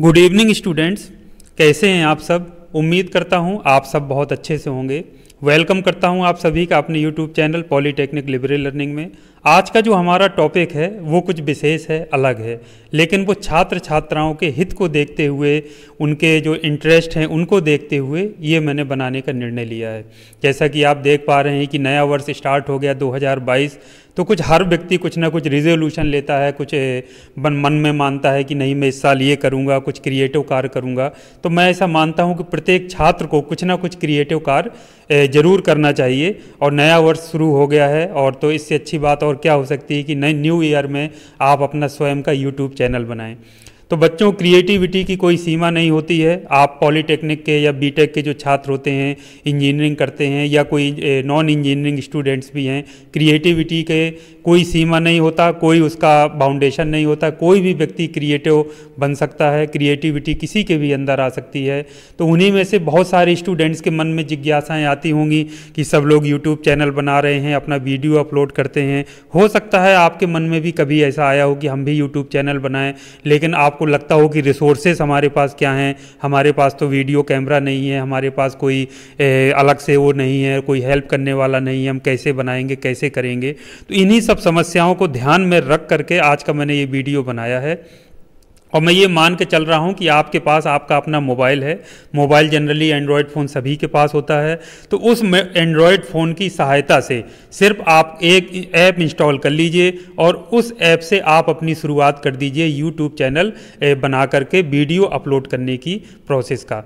good evening students कैसे हैं आप सब उम्मीद करता हूं आप सब बहुत अच्छे से होंगे वेलकम करता हूं आप सभी का अपने YouTube channel polytechnic liberal learning में आज का जो हमारा टॉपिक है वो कुछ विशेष है अलग है लेकिन वो छात्र छात्राओं के हित को देखते हुए उनके जो इंटरेस्ट हैं उनको देखते हुए ये मैंने बनाने का निर्णय लिया है जैसा कि आप देख पा रहे हैं कि नया वर्ष स्टार्ट हो गया दो तो कुछ हर व्यक्ति कुछ ना कुछ रिजोल्यूशन लेता है कुछ मन मन में मानता है कि नहीं मैं इस साल ये करूँगा कुछ क्रिएटिव कार्य करूँगा तो मैं ऐसा मानता हूँ कि प्रत्येक छात्र को कुछ ना कुछ क्रिएटिव कार्य जरूर करना चाहिए और नया वर्ष शुरू हो गया है और तो इससे अच्छी बात और क्या हो सकती है कि नए न्यू ईयर में आप अपना स्वयं का यूट्यूब चैनल बनाएँ तो बच्चों क्रिएटिविटी की कोई सीमा नहीं होती है आप पॉलीटेक्निक के या बीटेक के जो छात्र होते हैं इंजीनियरिंग करते हैं या कोई नॉन इंजीनियरिंग स्टूडेंट्स भी हैं क्रिएटिविटी के कोई सीमा नहीं होता कोई उसका बाउंडेशन नहीं होता कोई भी व्यक्ति क्रिएटिव बन सकता है क्रिएटिविटी किसी के भी अंदर आ सकती है तो उन्हीं में से बहुत सारे स्टूडेंट्स के मन में जिज्ञासाएँ आती होंगी कि सब लोग यूट्यूब चैनल बना रहे हैं अपना वीडियो अपलोड करते हैं हो सकता है आपके मन में भी कभी ऐसा आया हो कि हम भी यूट्यूब चैनल बनाएँ लेकिन आप आपको लगता हो कि रिसोर्सेस हमारे पास क्या हैं हमारे पास तो वीडियो कैमरा नहीं है हमारे पास कोई ए, अलग से वो नहीं है कोई हेल्प करने वाला नहीं है हम कैसे बनाएंगे कैसे करेंगे तो इन्हीं सब समस्याओं को ध्यान में रख करके आज का मैंने ये वीडियो बनाया है और मैं ये मान के चल रहा हूँ कि आपके पास आपका अपना मोबाइल है मोबाइल जनरली एंड्रॉयड फ़ोन सभी के पास होता है तो उस एंड्रॉयड फ़ोन की सहायता से सिर्फ आप एक ऐप इंस्टॉल कर लीजिए और उस ऐप से आप अपनी शुरुआत कर दीजिए यूट्यूब चैनल बना करके वीडियो अपलोड करने की प्रोसेस का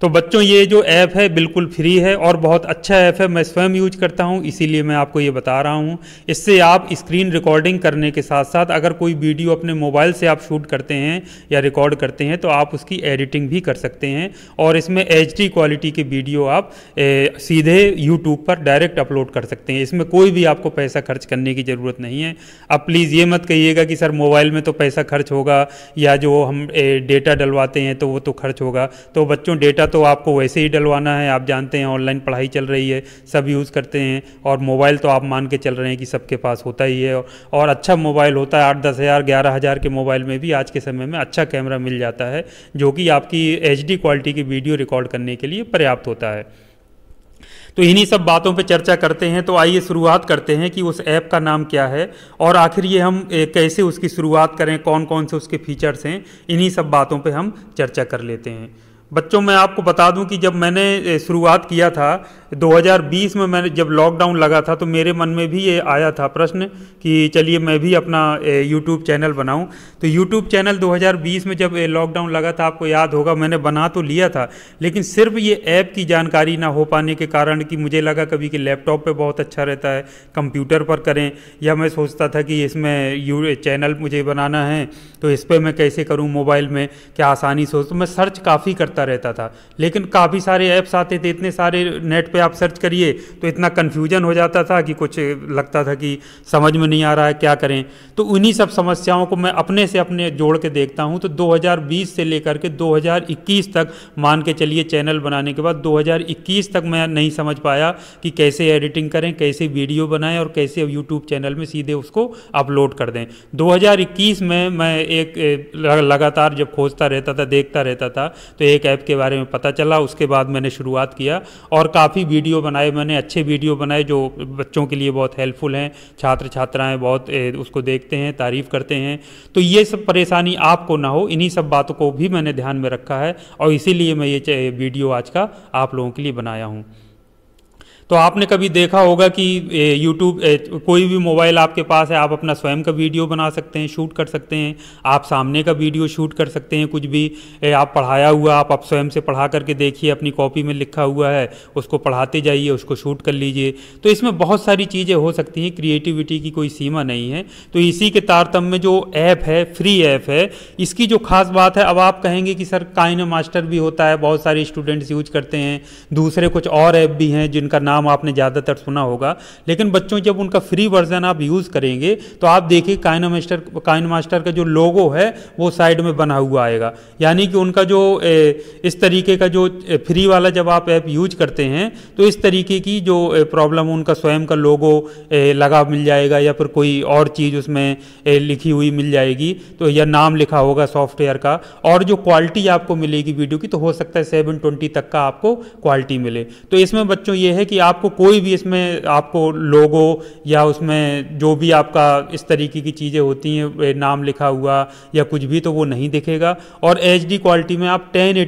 तो बच्चों ये जो ऐप है बिल्कुल फ्री है और बहुत अच्छा ऐप है मैं स्वयं यूज करता हूँ इसीलिए मैं आपको ये बता रहा हूँ इससे आप स्क्रीन रिकॉर्डिंग करने के साथ साथ अगर कोई वीडियो अपने मोबाइल से आप शूट करते हैं या रिकॉर्ड करते हैं तो आप उसकी एडिटिंग भी कर सकते हैं और इसमें एच क्वालिटी के वीडियो आप ए, सीधे यूट्यूब पर डायरेक्ट अपलोड कर सकते हैं इसमें कोई भी आपको पैसा खर्च करने की ज़रूरत नहीं है अब प्लीज़ ये मत कहिएगा कि सर मोबाइल में तो पैसा खर्च होगा या जो हम डेटा डलवाते हैं तो वो तो खर्च होगा तो बच्चों डेटा या तो आपको वैसे ही डलवाना है आप जानते हैं ऑनलाइन पढ़ाई चल रही है सब यूज़ करते हैं और मोबाइल तो आप मान के चल रहे हैं कि सबके पास होता ही है और अच्छा मोबाइल होता है आठ दस हज़ार ग्यारह हज़ार के मोबाइल में भी आज के समय में अच्छा कैमरा मिल जाता है जो कि आपकी एच क्वालिटी की वीडियो रिकॉर्ड करने के लिए पर्याप्त होता है तो इन्हीं सब बातों पर चर्चा करते हैं तो आइए शुरुआत करते हैं कि उस ऐप का नाम क्या है और आखिर ये हम कैसे उसकी शुरुआत करें कौन कौन से उसके फीचर्स हैं इन्हीं सब बातों पे हम चर्चा कर लेते हैं बच्चों मैं आपको बता दूं कि जब मैंने शुरुआत किया था 2020 में मैंने जब लॉकडाउन लगा था तो मेरे मन में भी ये आया था प्रश्न कि चलिए मैं भी अपना यूट्यूब चैनल बनाऊं तो यूट्यूब चैनल 2020 में जब लॉकडाउन लगा था आपको याद होगा मैंने बना तो लिया था लेकिन सिर्फ ये ऐप की जानकारी ना हो पाने के कारण कि मुझे लगा कभी कि लैपटॉप पर बहुत अच्छा रहता है कंप्यूटर पर करें या मैं सोचता था कि इसमें यू चैनल मुझे बनाना है तो इस पर मैं कैसे करूँ मोबाइल में क्या आसानी से हो तो मैं सर्च काफ़ी करता रहता था लेकिन काफ़ी सारे ऐप्स आते थे इतने सारे नेट पे आप सर्च करिए तो इतना कन्फ्यूजन हो जाता था कि कुछ लगता था कि समझ में नहीं आ रहा है क्या करें तो उन्हीं सब समस्याओं को मैं अपने से अपने जोड़ के देखता हूँ तो 2020 से लेकर के 2021 तक मान के चलिए चैनल बनाने के बाद 2021 तक मैं नहीं समझ पाया कि कैसे एडिटिंग करें कैसे वीडियो बनाएं और कैसे यूट्यूब चैनल में सीधे उसको अपलोड कर दें 2021 में मैं एक लगातार जब खोजता रहता था देखता रहता था तो एक ऐप के बारे में पता चला उसके बाद मैंने शुरुआत किया और काफ़ी वीडियो बनाए मैंने अच्छे वीडियो बनाए जो बच्चों के लिए बहुत हेल्पफुल हैं छात्र छात्राएँ बहुत उसको देखते हैं तारीफ़ करते हैं तो ये सब परेशानी आपको ना हो इन्हीं सब बातों को भी मैंने ध्यान में रखा है और इसीलिए मैं ये वीडियो आज का आप लोगों के लिए बनाया हूँ तो आपने कभी देखा होगा कि यूट्यूब कोई भी मोबाइल आपके पास है आप अपना स्वयं का वीडियो बना सकते हैं शूट कर सकते हैं आप सामने का वीडियो शूट कर सकते हैं कुछ भी आप पढ़ाया हुआ आप, आप स्वयं से पढ़ा करके देखिए अपनी कॉपी में लिखा हुआ है उसको पढ़ाते जाइए उसको शूट कर लीजिए तो इसमें बहुत सारी चीज़ें हो सकती हैं क्रिएटिविटी की कोई सीमा नहीं है तो इसी के तारतम्य जो ऐप है फ्री ऐप है इसकी जो खास बात है अब आप कहेंगे कि सर काइन मास्टर भी होता है बहुत सारे स्टूडेंट्स यूज करते हैं दूसरे कुछ और ऐप भी हैं जिनका नाम नाम आपने ज़्यादातर सुना होगा लेकिन बच्चों जब उनका फ्री वर्जन आप यूज़ करेंगे तो आप देखिए काइन मास्टर काइन मास्टर का जो लोगो है वो साइड में बना हुआ आएगा यानी कि उनका जो इस तरीके का जो फ्री वाला जब आप ऐप यूज करते हैं तो इस तरीके की जो प्रॉब्लम उनका स्वयं का लोगो लगा मिल जाएगा या फिर कोई और चीज़ उसमें लिखी हुई मिल जाएगी तो या नाम लिखा होगा सॉफ्टवेयर का और जो क्वालिटी आपको मिलेगी वीडियो की तो हो सकता है सेवन ट्वेंटी तक का आपको क्वालिटी मिले तो इसमें बच्चों ये है कि आपको कोई भी इसमें आपको लोगो या उसमें जो भी आपका इस तरीके की चीज़ें होती हैं नाम लिखा हुआ या कुछ भी तो वो नहीं दिखेगा और एच क्वालिटी में आप टेन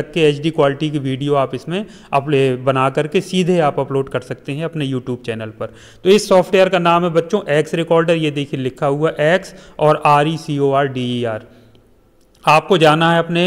तक के एच क्वालिटी की वीडियो आप इसमें अपने बना करके सीधे आप अपलोड कर सकते हैं अपने यूट्यूब चैनल पर तो इस सॉफ्टवेयर का नाम है बच्चों एक्स रिकॉर्डर ये देखिए लिखा हुआ एक्स और R E C O R D E R आपको जाना है अपने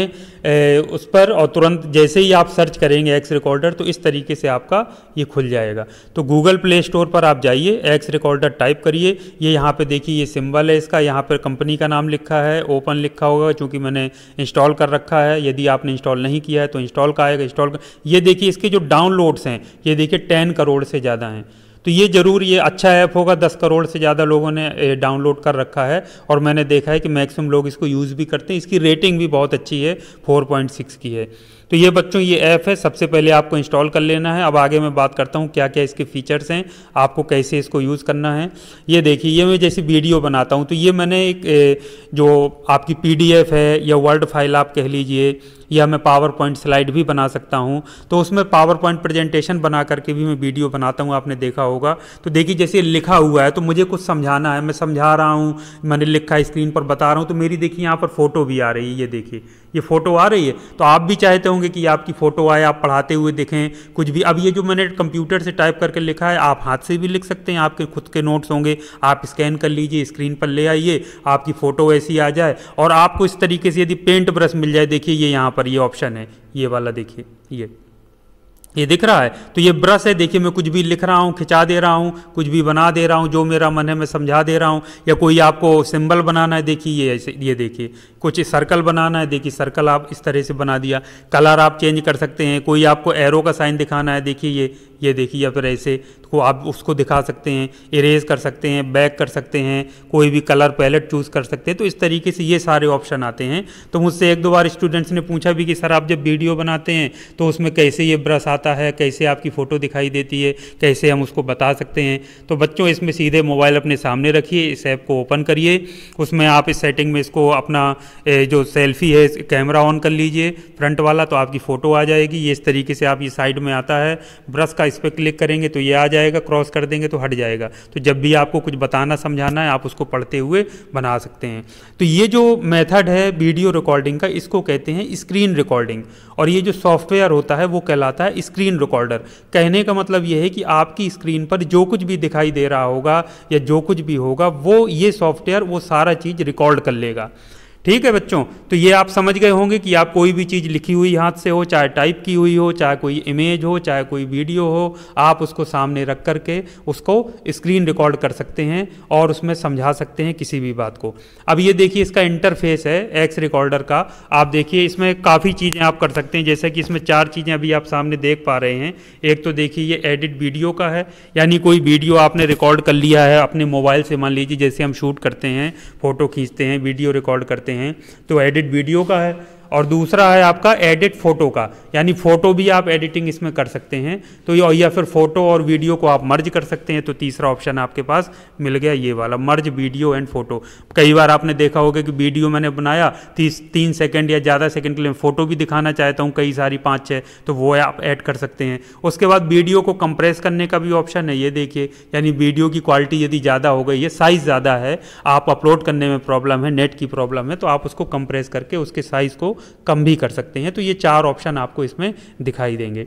ए, उस पर और तुरंत जैसे ही आप सर्च करेंगे एक्स रिकॉर्डर तो इस तरीके से आपका ये खुल जाएगा तो गूगल प्ले स्टोर पर आप जाइए एक्स रिकॉर्डर टाइप करिए ये यहाँ पे देखिए ये सिंबल है इसका यहाँ पर कंपनी का नाम लिखा है ओपन लिखा होगा चूँकि मैंने इंस्टॉल कर रखा है यदि आपने इंस्टॉल नहीं किया है तो इंस्टॉल का आएगा इंस्टॉल ये देखिए इसके जो डाउनलोड्स हैं ये देखिए टेन करोड़ से ज़्यादा हैं तो ये ज़रूर ये अच्छा ऐप होगा दस करोड़ से ज़्यादा लोगों ने डाउनलोड कर रखा है और मैंने देखा है कि मैक्सिमम लोग इसको यूज़ भी करते हैं इसकी रेटिंग भी बहुत अच्छी है फोर पॉइंट सिक्स की है तो ये बच्चों ये ऐप है सबसे पहले आपको इंस्टॉल कर लेना है अब आगे मैं बात करता हूँ क्या क्या इसके फीचर्स हैं आपको कैसे इसको यूज़ करना है ये देखिए ये मैं जैसे वीडियो बनाता हूँ तो ये मैंने एक जो आपकी पी है या वर्ड फाइल आप कह लीजिए या मैं पावर पॉइंट स्लाइड भी बना सकता हूँ तो उसमें पावर पॉइंट प्रेजेंटेशन बना करके भी मैं वीडियो बनाता हूँ आपने देखा होगा तो देखिए जैसे लिखा हुआ है तो मुझे कुछ समझाना है मैं समझा रहा हूँ मैंने लिखा स्क्रीन पर बता रहा हूँ तो मेरी देखिए यहाँ पर फोटो भी आ रही है ये देखिए ये फ़ोटो आ रही है तो आप भी चाहते होंगे कि आपकी फ़ोटो आए आप पढ़ाते हुए दिखें कुछ भी अब ये जो मैंने कंप्यूटर से टाइप करके लिखा है आप हाथ से भी लिख सकते हैं आपके खुद के नोट्स होंगे आप स्कैन कर लीजिए स्क्रीन पर ले आइए आपकी फ़ोटो ऐसी आ जाए और आपको इस तरीके से यदि पेंट ब्रश मिल जाए देखिए ये यहाँ पर ये ऑप्शन है ये वाला देखिए ये ये दिख रहा है तो ये ब्रश है देखिए मैं कुछ भी लिख रहा हूँ खिंचा दे रहा हूँ कुछ भी बना दे रहा हूँ जो मेरा मन है मैं समझा दे रहा हूँ या कोई आपको सिंबल बनाना है देखिए ये ये देखिए कुछ सर्कल बनाना है देखिए सर्कल आप इस तरह से बना दिया कलर आप चेंज कर सकते हैं कोई आपको एरो का साइन दिखाना है देखिए ये ये देखिए या फिर ऐसे तो आप उसको दिखा सकते हैं इरेज कर सकते हैं बैक कर सकते हैं कोई भी कलर पैलेट चूज़ कर सकते हैं तो इस तरीके से ये सारे ऑप्शन आते हैं तो मुझसे एक दो बार स्टूडेंट्स ने पूछा भी कि सर आप जब वीडियो बनाते हैं तो उसमें कैसे ये ब्रश आते आता है कैसे आपकी फ़ोटो दिखाई देती है कैसे हम उसको बता सकते हैं तो बच्चों इसमें सीधे मोबाइल अपने सामने रखिए इस ऐप को ओपन करिए उसमें आप इस सेटिंग में इसको अपना जो सेल्फी है कैमरा ऑन कर लीजिए फ्रंट वाला तो आपकी फ़ोटो आ जाएगी ये इस तरीके से आप ये साइड में आता है ब्रश का इस पर क्लिक करेंगे तो ये आ जाएगा क्रॉस कर देंगे तो हट जाएगा तो जब भी आपको कुछ बताना समझाना है आप उसको पढ़ते हुए बना सकते हैं तो ये जो मेथड है वीडियो रिकॉर्डिंग का इसको कहते हैं स्क्रीन रिकॉर्डिंग और ये जो सॉफ्टवेयर होता है वो कहलाता है स्क्रीन रिकॉर्डर कहने का मतलब यह है कि आपकी स्क्रीन पर जो कुछ भी दिखाई दे रहा होगा या जो कुछ भी होगा वो ये सॉफ्टवेयर वो सारा चीज़ रिकॉर्ड कर लेगा ठीक है बच्चों तो ये आप समझ गए होंगे कि आप कोई भी चीज़ लिखी हुई हाथ से हो चाहे टाइप की हुई हो चाहे कोई इमेज हो चाहे कोई वीडियो हो आप उसको सामने रख कर के उसको स्क्रीन रिकॉर्ड कर सकते हैं और उसमें समझा सकते हैं किसी भी बात को अब ये देखिए इसका इंटरफेस है एक्स रिकॉर्डर का आप देखिए इसमें काफ़ी चीज़ें आप कर सकते हैं जैसे कि इसमें चार चीज़ें अभी आप सामने देख पा रहे हैं एक तो देखिए ये एडिट वीडियो का है यानी कोई वीडियो आपने रिकॉर्ड कर लिया है अपने मोबाइल से मान लीजिए जैसे हम शूट करते हैं फ़ोटो खींचते हैं वीडियो रिकॉर्ड करते हैं हैं तो एडिट वीडियो का है और दूसरा है आपका एडिट फोटो का यानी फ़ोटो भी आप एडिटिंग इसमें कर सकते हैं तो या, फिर फ़ोटो और वीडियो को आप मर्ज कर सकते हैं तो तीसरा ऑप्शन आपके पास मिल गया ये वाला मर्ज वीडियो एंड फ़ोटो कई बार आपने देखा होगा कि वीडियो मैंने बनाया तीस तीन सेकेंड या ज़्यादा सेकेंड के लिए फ़ोटो भी दिखाना चाहता हूँ कई सारी पाँच छः तो वो आप ऐड कर सकते हैं उसके बाद वीडियो को कंप्रेस करने का भी ऑप्शन है ये देखिए यानी वीडियो की क्वालिटी यदि ज़्यादा हो गई है साइज़ ज़्यादा है आप अपलोड करने में प्रॉब्लम है नेट की प्रॉब्लम है तो आप उसको कंप्रेस करके उसके साइज़ को कम भी कर सकते हैं तो ये चार ऑप्शन आपको इसमें दिखाई देंगे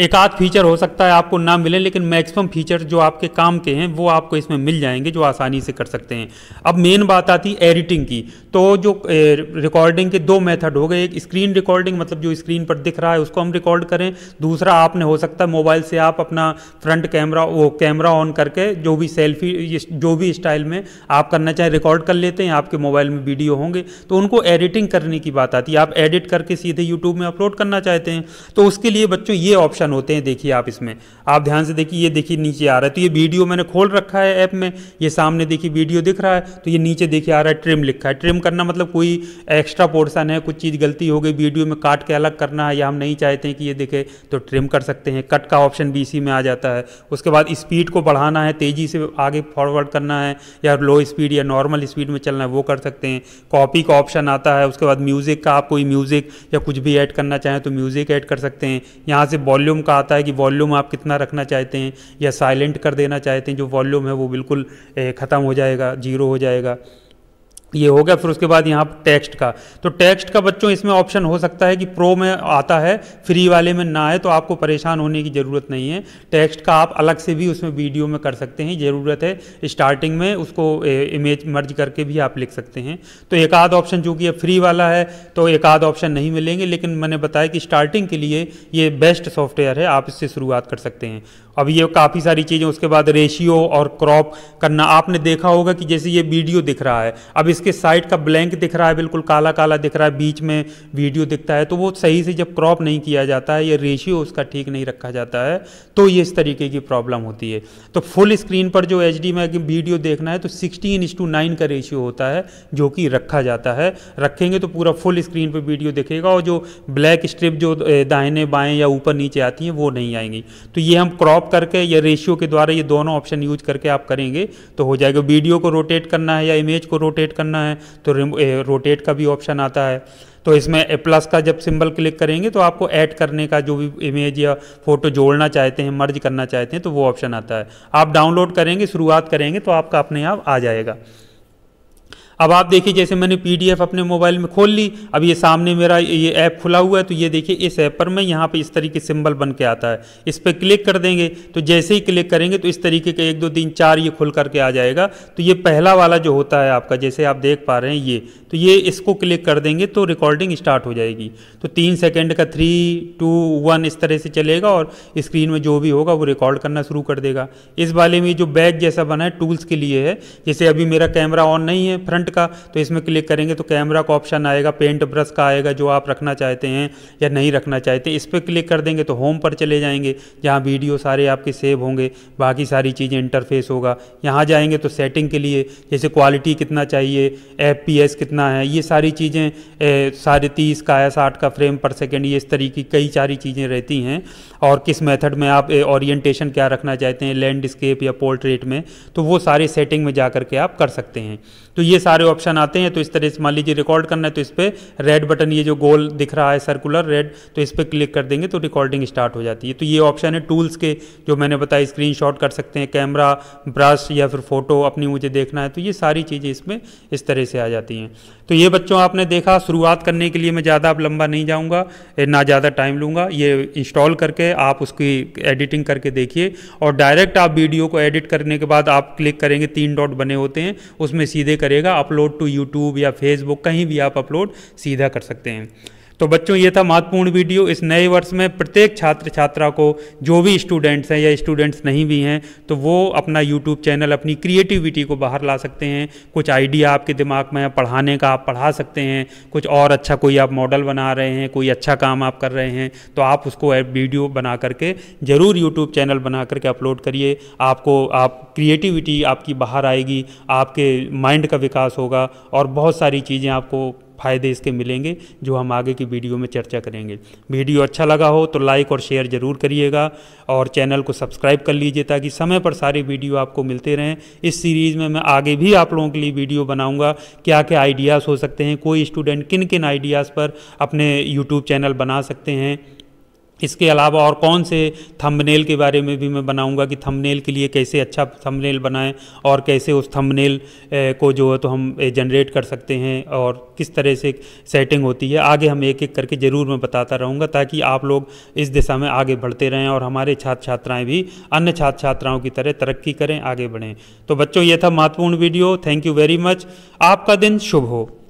एक आध फीचर हो सकता है आपको ना मिले लेकिन मैक्सिमम फीचर जो आपके काम के हैं वो आपको इसमें मिल जाएंगे जो आसानी से कर सकते हैं अब मेन बात आती है एडिटिंग की तो जो रिकॉर्डिंग के दो मेथड हो गए एक स्क्रीन रिकॉर्डिंग मतलब जो स्क्रीन पर दिख रहा है उसको हम रिकॉर्ड करें दूसरा आपने हो सकता है मोबाइल से आप अपना फ्रंट कैमरा वो कैमरा ऑन करके जो भी सेल्फी जो भी स्टाइल में आप करना चाहें रिकॉर्ड कर लेते हैं आपके मोबाइल में वीडियो होंगे तो उनको एडिटिंग करने की बात आती है आप एडिट करके सीधे यूट्यूब में अपलोड करना चाहते हैं तो उसके लिए बच्चों ये ऑप्शन ऑप्शन होते हैं देखिए आप इसमें आप ध्यान से देखिए ये देखिए नीचे आ रहा है तो ये वीडियो मैंने खोल रखा है ऐप में ये सामने देखिए वीडियो दिख रहा है तो ये नीचे देखिए आ रहा है ट्रिम लिखा है ट्रिम करना मतलब कोई एक्स्ट्रा पोर्सन है कुछ चीज़ गलती हो गई वीडियो में काट के अलग करना है या हम नहीं चाहते हैं कि ये दिखे तो ट्रिम कर सकते हैं कट का ऑप्शन भी इसी में आ जाता है उसके बाद स्पीड को बढ़ाना है तेज़ी से आगे फॉरवर्ड करना है या लो स्पीड या नॉर्मल स्पीड में चलना है वो कर सकते हैं कॉपी का ऑप्शन आता है उसके बाद म्यूज़िक का आप कोई म्यूज़िक या कुछ भी ऐड करना चाहें तो म्यूज़िक ऐड कर सकते हैं यहाँ से वॉल्यूम वॉल्यूम का आता है कि वॉल्यूम आप कितना रखना चाहते हैं या साइलेंट कर देना चाहते हैं जो वॉल्यूम है वो बिल्कुल ख़त्म हो जाएगा जीरो हो जाएगा ये हो गया फिर उसके बाद यहाँ टेक्स्ट का तो टेक्स्ट का बच्चों इसमें ऑप्शन हो सकता है कि प्रो में आता है फ्री वाले में ना आए तो आपको परेशान होने की ज़रूरत नहीं है टेक्स्ट का आप अलग से भी उसमें वीडियो में कर सकते हैं ज़रूरत है स्टार्टिंग में उसको इमेज मर्ज करके भी आप लिख सकते हैं तो एक आध ऑप्शन जो कि फ्री वाला है तो एक आध ऑप्शन नहीं मिलेंगे लेकिन मैंने बताया कि स्टार्टिंग के लिए ये बेस्ट सॉफ्टवेयर है आप इससे शुरुआत कर सकते हैं अब ये काफ़ी सारी चीज़ें उसके बाद रेशियो और क्रॉप करना आपने देखा होगा कि जैसे ये वीडियो दिख रहा है अब इसके साइड का ब्लैंक दिख रहा है बिल्कुल काला काला दिख रहा है बीच में वीडियो दिखता है तो वो सही से जब क्रॉप नहीं किया जाता है या रेशियो उसका ठीक नहीं रखा जाता है तो ये इस तरीके की प्रॉब्लम होती है तो फुल स्क्रीन पर जो एच में वीडियो देखना है तो सिक्सटीन इंस टू नाइन का रेशियो होता है जो कि रखा जाता है रखेंगे तो पूरा फुल स्क्रीन पर वीडियो दिखेगा और जो ब्लैक स्ट्रिप जो दाहिने बाएँ या ऊपर नीचे आती हैं वो नहीं आएंगी तो ये हम क्रॉप क्रॉप करके या रेशियो के द्वारा ये दोनों ऑप्शन यूज करके आप करेंगे तो हो जाएगा वीडियो को रोटेट करना है या इमेज को रोटेट करना है तो रोटेट का भी ऑप्शन आता है तो इसमें प्लस का जब सिंबल क्लिक करेंगे तो आपको ऐड करने का जो भी इमेज या फोटो जोड़ना चाहते हैं मर्ज करना चाहते हैं तो वो ऑप्शन आता है आप डाउनलोड करेंगे शुरुआत करेंगे तो आपका अपने आप आ जाएगा अब आप देखिए जैसे मैंने पीडीएफ अपने मोबाइल में खोल ली अब ये सामने मेरा ये ऐप खुला हुआ है तो ये देखिए इस ऐप पर मैं यहाँ पे इस तरीके सिंबल बन के आता है इस पर क्लिक कर देंगे तो जैसे ही क्लिक करेंगे तो इस तरीके का एक दो तीन चार ये खुल करके आ जाएगा तो ये पहला वाला जो होता है आपका जैसे आप देख पा रहे हैं ये तो ये इसको क्लिक कर देंगे तो रिकॉर्डिंग स्टार्ट हो जाएगी तो तीन सेकेंड का थ्री टू वन इस तरह से चलेगा और स्क्रीन में जो भी होगा वो रिकॉर्ड करना शुरू कर देगा इस वाले में जो बैग जैसा बना है टूल्स के लिए है जैसे अभी मेरा कैमरा ऑन नहीं है फ्रंट फ्रंट का तो इसमें क्लिक करेंगे तो कैमरा का ऑप्शन आएगा पेंट ब्रश का आएगा जो आप रखना चाहते हैं या नहीं रखना चाहते इस पर क्लिक कर देंगे तो होम पर चले जाएंगे जहाँ वीडियो सारे आपके सेव होंगे बाकी सारी चीज़ें इंटरफेस होगा यहाँ जाएंगे तो सेटिंग के लिए जैसे क्वालिटी कितना चाहिए एफ कितना है ये सारी चीज़ें साढ़े तीस का या साठ का फ्रेम पर सेकेंड ये इस तरीके की कई सारी चीज़ें रहती हैं और किस मेथड में आप ओरिएंटेशन क्या रखना चाहते हैं लैंडस्केप या पोर्ट्रेट में तो वो सारे सेटिंग में जा करके आप कर सकते हैं तो ये सारे ऑप्शन आते हैं तो इस तरह से मान लीजिए रिकॉर्ड करना है तो इस पर रेड बटन ये जो गोल दिख रहा है सर्कुलर रेड तो इस पर क्लिक कर देंगे तो रिकॉर्डिंग स्टार्ट हो जाती है तो ये ऑप्शन है टूल्स के जो मैंने बताया स्क्रीन कर सकते हैं कैमरा ब्रश या फिर फोटो अपनी मुझे देखना है तो ये सारी चीज़ें इसमें इस तरह से आ जाती हैं तो ये बच्चों आपने देखा शुरुआत करने के लिए मैं ज़्यादा अब लंबा नहीं जाऊँगा ना ज़्यादा टाइम लूँगा ये इंस्टॉल करके आप उसकी एडिटिंग करके देखिए और डायरेक्ट आप वीडियो को एडिट करने के बाद आप क्लिक करेंगे तीन डॉट बने होते हैं उसमें सीधे करेगा अपलोड टू यूट्यूब या फेसबुक कहीं भी आप अपलोड सीधा कर सकते हैं तो बच्चों ये था महत्वपूर्ण वीडियो इस नए वर्ष में प्रत्येक छात्र छात्रा को जो भी स्टूडेंट्स हैं या स्टूडेंट्स नहीं भी हैं तो वो अपना यूट्यूब चैनल अपनी क्रिएटिविटी को बाहर ला सकते हैं कुछ आइडिया आपके दिमाग में पढ़ाने का आप पढ़ा सकते हैं कुछ और अच्छा कोई आप मॉडल बना रहे हैं कोई अच्छा काम आप कर रहे हैं तो आप उसको वीडियो बना करके ज़रूर यूट्यूब चैनल बना करके अपलोड करिए आपको आप क्रिएटिविटी आपकी बाहर आएगी आपके माइंड का विकास होगा और बहुत सारी चीज़ें आपको फ़ायदे इसके मिलेंगे जो हम आगे की वीडियो में चर्चा करेंगे वीडियो अच्छा लगा हो तो लाइक और शेयर ज़रूर करिएगा और चैनल को सब्सक्राइब कर लीजिए ताकि समय पर सारे वीडियो आपको मिलते रहें इस सीरीज़ में मैं आगे भी आप लोगों के लिए वीडियो बनाऊँगा क्या क्या आइडियाज़ हो सकते हैं कोई स्टूडेंट किन किन आइडियाज़ पर अपने यूट्यूब चैनल बना सकते हैं इसके अलावा और कौन से थंबनेल के बारे में भी मैं बनाऊंगा कि थंबनेल के लिए कैसे अच्छा थंबनेल बनाएं और कैसे उस थंबनेल को जो है तो हम जनरेट कर सकते हैं और किस तरह से सेटिंग होती है आगे हम एक एक करके ज़रूर मैं बताता रहूँगा ताकि आप लोग इस दिशा में आगे बढ़ते रहें और हमारे छात्र छात्राएँ भी अन्य छात्र छात्राओं की तरह तरक्की करें आगे बढ़ें तो बच्चों ये था महत्वपूर्ण video thank you very much आपका दिन शुभ हो